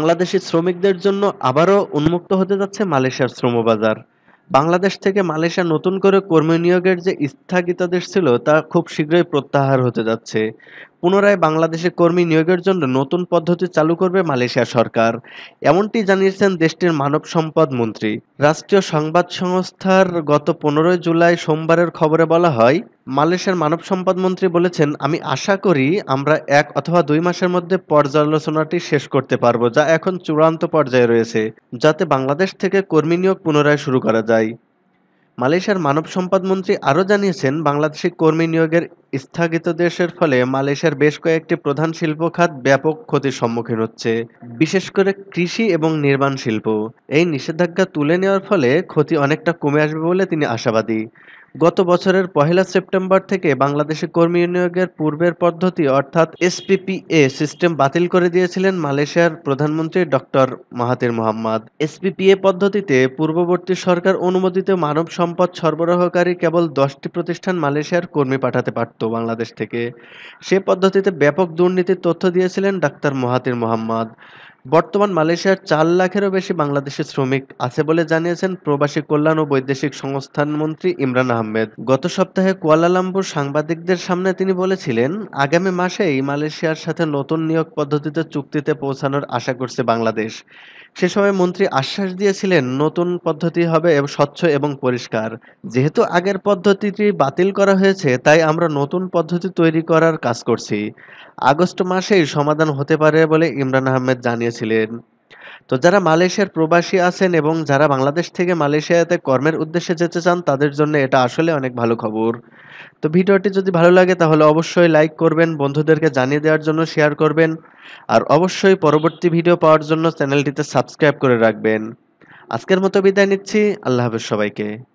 বাংলাদেশি শ্রমিকদের জন্য আবারও উন্মুক্ত হতে যাচ্ছে মালয়েশিয়ার শ্রমবাজার বাংলাদেশ থেকে মালয়েশিয়া নতুন করে কর্মী নিয়োগের যে স্থগিতাদেশ ছিল তা খুব শীঘ্রই প্রত্যাহার হতে যাচ্ছে পুনরায় বাংলাদেশে কর্মী নিয়োগের জন্য নতুন পদ্ধতি চালু করবে মালয়েশিয়া সরকার এমনটি জানিয়েছেন দেশটির মানব সম্পদ মন্ত্রী রাষ্ট্রীয় সংবাদ সংস্থার গত পনেরোই জুলাই সোমবারের খবরে বলা হয় মালয়েশিয়ার মানব সম্পদ মন্ত্রী বলেছেন আমি আশা করি আমরা এক অথবা দুই মাসের মধ্যে পর্যালোচনাটি শেষ করতে পারবো যা এখন চূড়ান্ত পর্যায়ে রয়েছে যাতে বাংলাদেশ থেকে কর্মী নিয়োগ পুনরায় শুরু করা যায় মালয়েশিয়ার মানব সম্পদ মন্ত্রী আরও জানিয়েছেন বাংলাদেশি কর্মী নিয়োগের দেশের ফলে মালয়েশিয়ার বেশ কয়েকটি প্রধান শিল্প খাত ব্যাপক ক্ষতির সম্মুখীন হচ্ছে বিশেষ করে কৃষি এবং নির্মাণ শিল্প এই নিষেধাজ্ঞা তুলে নেওয়ার ফলে ক্ষতি অনেকটা কমে আসবে বলে তিনি আশাবাদী গত বছরের পহেলা সেপ্টেম্বর থেকে বাংলাদেশে কর্মী নিয়োগের পূর্বের পদ্ধতি অর্থাৎ এসপিপিএ সিস্টেম বাতিল করে দিয়েছিলেন মালয়েশিয়ার প্রধানমন্ত্রী ডক্টর মাহাতির মোহাম্মদ এসপিপিএ পদ্ধতিতে পূর্ববর্তী সরকার অনুমোদিত মানব সম্পদ সরবরাহকারী কেবল দশটি প্রতিষ্ঠান মালয়েশিয়ার কর্মী পাঠাতে পারত বাংলাদেশ থেকে সে পদ্ধতিতে ব্যাপক দুর্নীতির তথ্য দিয়েছিলেন ডাক্তার মাহাতির মোহাম্মদ বর্তমান মালয়েশিয়ার চার লাখেরও বেশি বাংলাদেশি শ্রমিক আছে বলে জানিয়েছেন প্রবাসী কল্যাণ ও বৈদেশিক সংস্থান মন্ত্রী ইমরান আহমেদ গত সপ্তাহে কুয়ালালামপুর সাংবাদিকদের সামনে তিনি বলেছিলেন আগামী মাসেই মালয়েশিয়ার সাথে নতুন নিয়োগ পদ্ধতিতে চুক্তিতে পৌঁছানোর আশা করছে বাংলাদেশ সে সময় মন্ত্রী আশ্বাস দিয়েছিলেন নতুন পদ্ধতি হবে স্বচ্ছ এবং পরিষ্কার যেহেতু আগের পদ্ধতিটি বাতিল করা হয়েছে তাই আমরা নতুন পদ্ধতি তৈরি করার কাজ করছি আগস্ট মাসেই সমাধান হতে পারে বলে ইমরান আহমেদ জানিয়েছেন করেছিলেন তো যারা মালয়েশিয়ার প্রবাসী আছেন এবং যারা বাংলাদেশ থেকে মালয়েশিয়াতে কর্মের উদ্দেশ্যে যেতে চান তাদের জন্য এটা আসলে অনেক ভালো খবর তো ভিডিওটি যদি ভালো লাগে তাহলে অবশ্যই লাইক করবেন বন্ধুদেরকে জানিয়ে দেওয়ার জন্য শেয়ার করবেন আর অবশ্যই পরবর্তী ভিডিও পাওয়ার জন্য চ্যানেলটিতে সাবস্ক্রাইব করে রাখবেন আজকের মতো বিদায় নিচ্ছি আল্লাহ হাফেজ সবাইকে